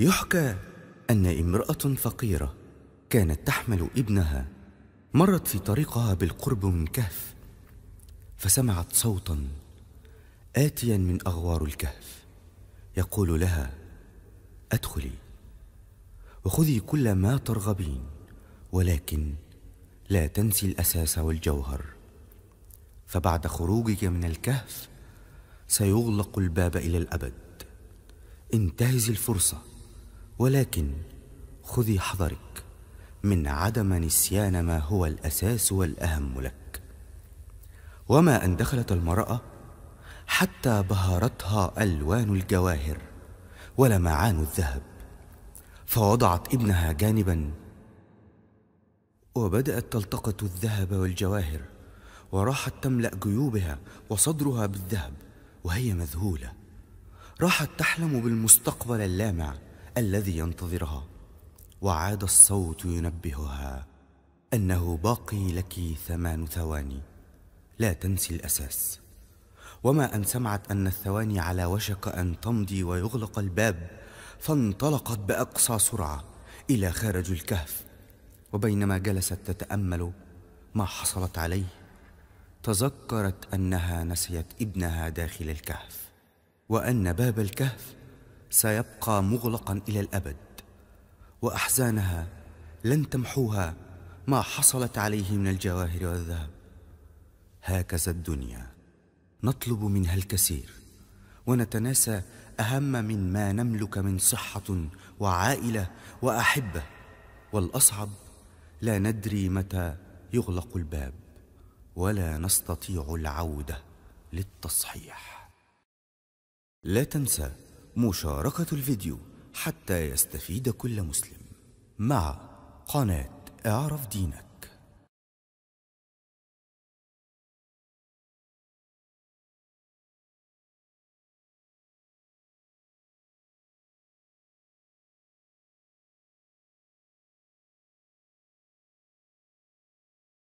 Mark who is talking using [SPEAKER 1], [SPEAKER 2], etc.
[SPEAKER 1] يحكى أن امرأة فقيرة كانت تحمل ابنها مرت في طريقها بالقرب من كهف فسمعت صوتا آتيا من أغوار الكهف يقول لها أدخلي وخذي كل ما ترغبين ولكن لا تنسي الأساس والجوهر فبعد خروجك من الكهف سيغلق الباب إلى الأبد انتهز الفرصة ولكن خذي حذرك من عدم نسيان ما هو الأساس والأهم لك وما أن دخلت المرأة حتى بهرتها ألوان الجواهر ولمعان الذهب فوضعت ابنها جانبا وبدأت تلتقط الذهب والجواهر وراحت تملأ جيوبها وصدرها بالذهب وهي مذهولة راحت تحلم بالمستقبل اللامع الذي ينتظرها وعاد الصوت ينبهها انه باقي لك ثمان ثواني لا تنسي الاساس وما ان سمعت ان الثواني على وشك ان تمضي ويغلق الباب فانطلقت باقصى سرعه الى خارج الكهف وبينما جلست تتامل ما حصلت عليه تذكرت انها نسيت ابنها داخل الكهف وان باب الكهف سيبقى مغلقا الى الابد واحزانها لن تمحوها ما حصلت عليه من الجواهر والذهب هكذا الدنيا نطلب منها الكثير ونتناسى اهم من ما نملك من صحه وعائله واحبه والاصعب لا ندري متى يغلق الباب ولا نستطيع العوده للتصحيح لا تنسى مشاركة الفيديو حتى يستفيد كل مسلم مع قناة اعرف دينك